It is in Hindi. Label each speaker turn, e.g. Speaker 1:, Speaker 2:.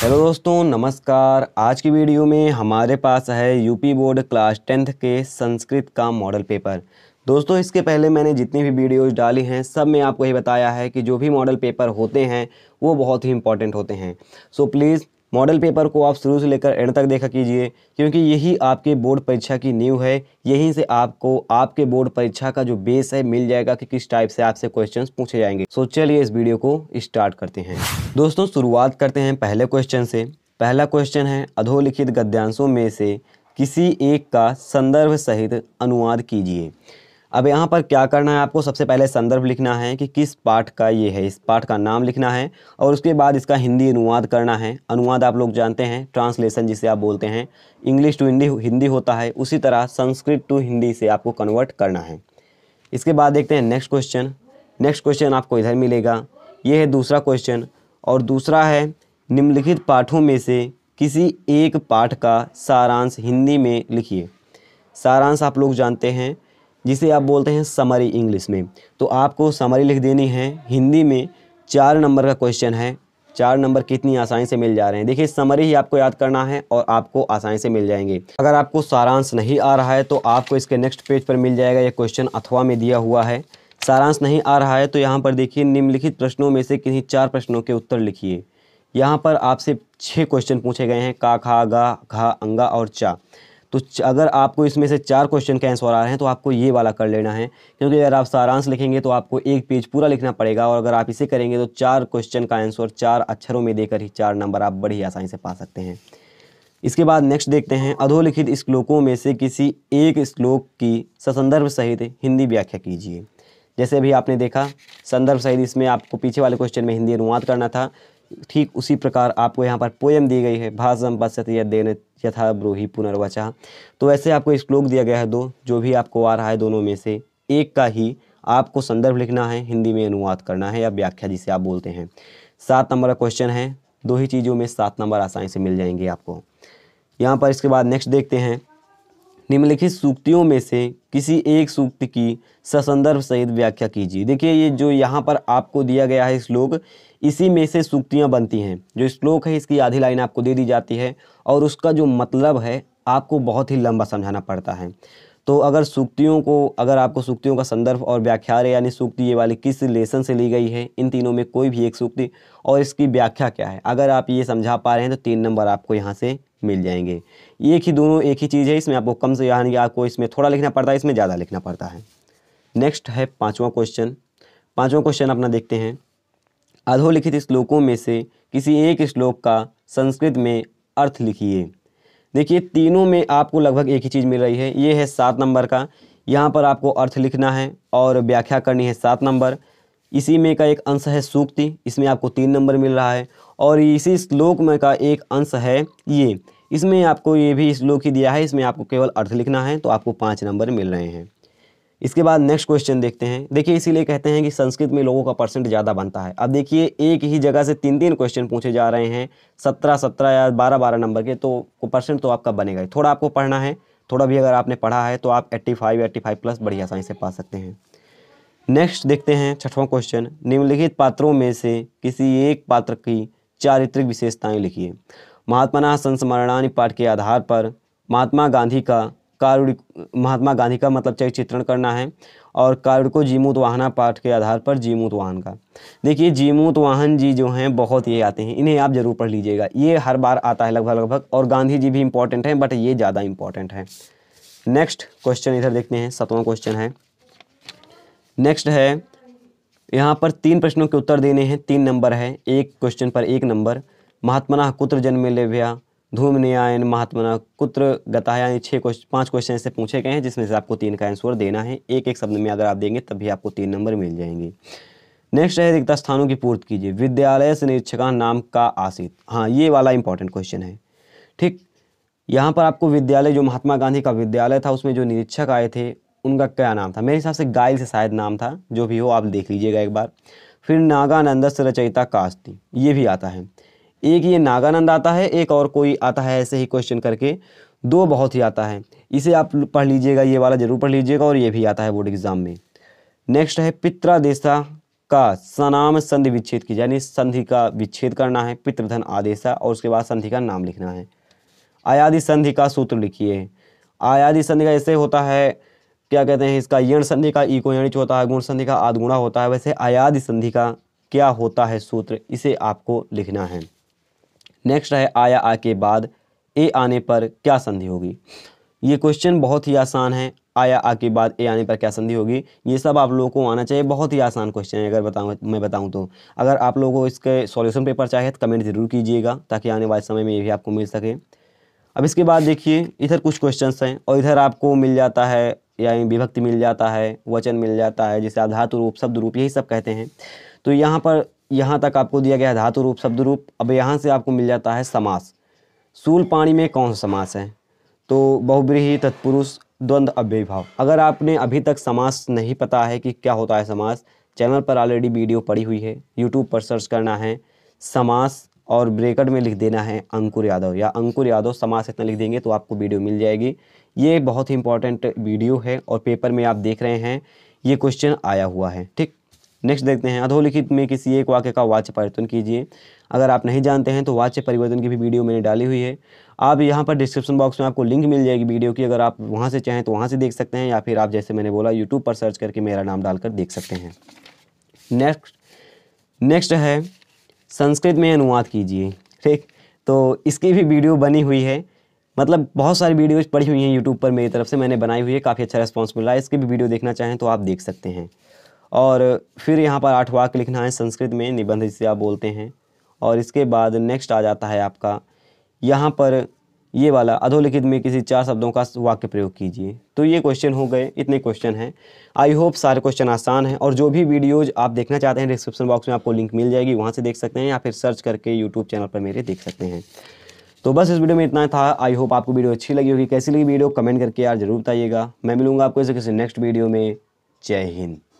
Speaker 1: हेलो दोस्तों नमस्कार आज की वीडियो में हमारे पास है यूपी बोर्ड क्लास टेंथ के संस्कृत का मॉडल पेपर दोस्तों इसके पहले मैंने जितनी भी वीडियोज़ डाली हैं सब में आपको ये बताया है कि जो भी मॉडल पेपर होते हैं वो बहुत ही इंपॉर्टेंट होते हैं सो प्लीज़ मॉडल पेपर को आप शुरू से लेकर एंड तक देखा कीजिए क्योंकि यही आपके बोर्ड परीक्षा की नींव है यहीं से आपको आपके बोर्ड परीक्षा का जो बेस है मिल जाएगा कि किस टाइप से आपसे क्वेश्चन पूछे जाएंगे सो चलिए इस वीडियो को स्टार्ट करते हैं दोस्तों शुरुआत करते हैं पहले क्वेश्चन से पहला क्वेश्चन है अधोलिखित गद्यांशों में से किसी एक का संदर्भ सहित अनुवाद कीजिए अब यहाँ पर क्या करना है आपको सबसे पहले संदर्भ लिखना है कि किस पाठ का ये है इस पाठ का नाम लिखना है और उसके बाद इसका हिंदी अनुवाद करना है अनुवाद आप लोग जानते हैं ट्रांसलेशन जिसे आप बोलते हैं इंग्लिश टू हिंदी हिंदी होता है उसी तरह संस्कृत टू हिंदी से आपको कन्वर्ट करना है इसके बाद देखते हैं नेक्स्ट क्वेश्चन नेक्स्ट क्वेश्चन आपको इधर मिलेगा ये है दूसरा क्वेश्चन और दूसरा है निम्नलिखित पाठों में से किसी एक पाठ का सारांश हिंदी में लिखिए सारांश आप लोग जानते हैं जिसे आप बोलते हैं समरी इंग्लिश में तो आपको समरी लिख देनी है हिंदी में चार नंबर का क्वेश्चन है चार नंबर कितनी आसानी से मिल जा रहे हैं देखिए समरी ही आपको याद करना है और आपको आसानी से मिल जाएंगे अगर आपको सारांश नहीं आ रहा है तो आपको इसके नेक्स्ट पेज पर मिल जाएगा ये क्वेश्चन अथवा में दिया हुआ है सारांश नहीं आ रहा है तो यहाँ पर देखिए निम्नलिखित प्रश्नों में से किन्हीं चार प्रश्नों के उत्तर लिखिए यहाँ पर आपसे छः क्वेश्चन पूछे गए हैं का खा गा घा अंगा और चा तो अगर आपको इसमें से चार क्वेश्चन के आंसर आ रहे हैं तो आपको ये वाला कर लेना है क्योंकि अगर आप सारांश लिखेंगे तो आपको एक पेज पूरा लिखना पड़ेगा और अगर आप इसे करेंगे तो चार क्वेश्चन का आंसर चार अक्षरों में देकर ही चार नंबर आप बड़ी आसानी से पा सकते हैं इसके बाद नेक्स्ट देखते हैं अधोलिखित श्लोकों में से किसी एक श्लोक की ससंदर्भ सहित हिंदी व्याख्या कीजिए जैसे अभी आपने देखा संदर्भ सहित इसमें आपको पीछे वाले क्वेश्चन में हिंदी अनुवाद करना था ठीक उसी प्रकार आपको यहाँ पर पोयम दी गई है भाषम बसत या देन यथा ब्रोही पुनर्वचा तो ऐसे आपको श्लोक दिया गया है दो जो भी आपको आ रहा है दोनों में से एक का ही आपको संदर्भ लिखना है हिंदी में अनुवाद करना है या व्याख्या जिसे आप बोलते हैं सात नंबर का क्वेश्चन है दो ही चीज़ों में सात नंबर आसानी से मिल जाएंगे आपको यहाँ पर इसके बाद नेक्स्ट देखते हैं निम्नलिखित सूक्तियों में से किसी एक सूक्त की ससंदर्भ सहित व्याख्या कीजिए देखिए ये जो यहाँ पर आपको दिया गया है श्लोक इसी में से सूक्तियाँ बनती हैं जो श्लोक है इसकी आधी लाइन आपको दे दी जाती है और उसका जो मतलब है आपको बहुत ही लंबा समझाना पड़ता है तो अगर सूक्तियों को अगर आपको सूक्तियों का संदर्भ और रहे यानी सूक्ति ये वाली किस लेसन से ली गई है इन तीनों में कोई भी एक सूक्ति और इसकी व्याख्या क्या है अगर आप ये समझा पा रहे हैं तो तीन नंबर आपको यहाँ से मिल जाएंगे एक ही दोनों एक ही चीज़ है इसमें आपको कम से यानी आपको इसमें थोड़ा लिखना पड़ता है इसमें ज़्यादा लिखना पड़ता है नेक्स्ट है पाँचवा क्वेश्चन पाँचवा क्वेश्चन अपना देखते हैं अधोलिखित श्लोकों में से किसी एक श्लोक का संस्कृत में अर्थ लिखिए देखिए तीनों में आपको लगभग एक ही चीज़ मिल रही है ये है सात नंबर का यहाँ पर आपको अर्थ लिखना है और व्याख्या करनी है सात नंबर इसी में का एक अंश है सूक्ति इसमें आपको तीन नंबर मिल रहा है और इसी श्लोक में का एक अंश है ये इसमें आपको ये भी श्लोक ही दिया है इसमें आपको केवल अर्थ लिखना है तो आपको पाँच नंबर मिल रहे हैं इसके बाद नेक्स्ट क्वेश्चन देखते हैं देखिए इसीलिए कहते हैं कि संस्कृत में लोगों का परसेंट ज़्यादा बनता है अब देखिए एक ही जगह से तीन तीन क्वेश्चन पूछे जा रहे हैं सत्रह सत्रह या बारह बारह नंबर के तो परसेंट तो आपका बनेगा ही थोड़ा आपको पढ़ना है थोड़ा भी अगर आपने पढ़ा है तो आप eighty five eighty five plus बढ़िया आसानी से पा सकते हैं नेक्स्ट देखते हैं छठवां क्वेश्चन निम्नलिखित पात्रों में से किसी एक पात्र की चारित्रिक विशेषताएं लिखिए महात्मा ना संस्मरणानी पाठ के आधार पर महात्मा गांधी का कारुड़ महात्मा गांधी का मतलब चाहे चित्रण करना है और कारुड़को को वाहना पाठ के आधार पर जीमूत वाहन का देखिए जीमूत वाहन जी जो हैं बहुत ये आते हैं इन्हें आप जरूर पढ़ लीजिएगा ये हर बार आता है लगभग लगभग और गांधी जी भी इंपॉर्टेंट हैं बट ये ज़्यादा इंपॉर्टेंट हैं नेक्स्ट क्वेश्चन इधर देखते हैं सतवां क्वेश्चन है नेक्स्ट है यहाँ पर तीन प्रश्नों के उत्तर देने हैं तीन नंबर है एक क्वेश्चन पर एक नंबर महात्मना कुत्र ले भया धूम न्यायन महात्मना कुत्र गता यानी छः क्वेश्चन पाँच क्वेश्चन ऐसे पूछे गए हैं जिसमें से आपको तीन का आंसर देना है एक एक शब्द में अगर आप देंगे तब भी आपको तीन नंबर मिल जाएंगे नेक्स्ट है रिक्ता स्थानों की पूर्ति कीजिए विद्यालय से निरीक्षका नाम का आशित हाँ ये वाला इंपॉर्टेंट क्वेश्चन है ठीक यहाँ पर आपको विद्यालय जो महात्मा गांधी का विद्यालय था उसमें जो निरीक्षक आए थे उनका क्या नाम था मेरे हिसाब से गाइल से शायद नाम था जो भी हो आप देख लीजिएगा एक बार फिर नागानंद रचयिता कास्ती ये भी आता है एक ये नागानंद आता है एक और कोई आता है ऐसे ही क्वेश्चन करके दो बहुत ही आता है इसे आप पढ़ लीजिएगा ये वाला ज़रूर पढ़ लीजिएगा और ये भी आता है बोर्ड एग्ज़ाम में नेक्स्ट है देशा का सनाम संधि विच्छेद की यानी संधि का विच्छेद करना है पितृधन आदेशा और उसके बाद संधि का नाम लिखना है आयादि संधि का सूत्र लिखिए आयादि संधि का ऐसे होता है क्या कहते हैं इसका यण संधि का इको यणिच होता है गुण संधि का आधगुणा होता है वैसे आयाद संधि का क्या होता है सूत्र इसे आपको लिखना है नेक्स्ट है आया आ के बाद ए आने पर क्या संधि होगी ये क्वेश्चन बहुत ही आसान है आया आ के बाद ए आने पर क्या संधि होगी ये सब आप लोगों को आना चाहिए बहुत ही आसान क्वेश्चन है अगर बताऊँ मैं बताऊँ तो अगर आप लोगों को इसके सॉल्यूशन पेपर चाहिए तो कमेंट ज़रूर कीजिएगा ताकि आने वाले समय में ये भी आपको मिल सके अब इसके बाद देखिए इधर कुछ क्वेश्चंस हैं और इधर आपको मिल जाता है या विभक्ति मिल जाता है वचन मिल जाता है जिसे अधातु रूप शब्द रूप यही सब कहते हैं तो यहाँ पर यहाँ तक आपको दिया गया धातु रूप शब्द रूप अब यहाँ से आपको मिल जाता है समास सूल पाणी में कौन सा समास है तो बहुब्रीही तत्पुरुष द्वंद्व अव्यभाव अगर आपने अभी तक समास नहीं पता है कि क्या होता है समास चैनल पर ऑलरेडी वीडियो पड़ी हुई है यूट्यूब पर सर्च करना है समास और ब्रेकट में लिख देना है अंकुर यादव या अंकुर यादव समास इतना लिख देंगे तो आपको वीडियो मिल जाएगी ये बहुत ही इंपॉर्टेंट वीडियो है और पेपर में आप देख रहे हैं ये क्वेश्चन आया हुआ है ठीक नेक्स्ट देखते हैं अधोलिखित में किसी एक वाक्य का वाच्य परिवर्तन कीजिए अगर आप नहीं जानते हैं तो वाच्य परिवर्तन की भी वीडियो मैंने डाली हुई है आप यहाँ पर डिस्क्रिप्शन बॉक्स में आपको लिंक मिल जाएगी वीडियो की अगर आप वहाँ से चाहें तो वहाँ से देख सकते हैं या फिर आप जैसे मैंने बोला यूट्यूब पर सर्च करके मेरा नाम डालकर देख सकते हैं नेक्स्ट नेक्स्ट है संस्कृत में अनुवाद कीजिए ठीक तो इसकी भी वीडियो बनी हुई है मतलब बहुत सारी वीडियोज़ पड़ी हुई हैं यूट्यूब पर मेरी तरफ से मैंने बनाई हुई है काफ़ी अच्छा रिस्पॉन्स मिला है इसकी भी वीडियो देखना चाहें तो आप देख सकते हैं और फिर यहाँ पर आठ वाक्य लिखना है संस्कृत में निबंध जिसे आप बोलते हैं और इसके बाद नेक्स्ट आ जाता है आपका यहाँ पर ये वाला अधोलिखित में किसी चार शब्दों का वाक्य प्रयोग कीजिए तो ये क्वेश्चन हो गए इतने क्वेश्चन हैं आई होप सारे क्वेश्चन आसान हैं और जो भी वीडियोज आप देखना चाहते हैं डिस्क्रिप्शन बॉक्स में आपको लिंक मिल जाएगी वहाँ से देख सकते हैं या फिर सर्च करके यूट्यूब चैनल पर मेरे देख सकते हैं तो बस इस वीडियो में इतना था आई होप आपको वीडियो अच्छी लगी होगी कैसी लगी वीडियो कमेंट करके यार जरूर बताइएगा मैं मिलूंगा आपको इसे किसी नेक्स्ट वीडियो में जय हिंद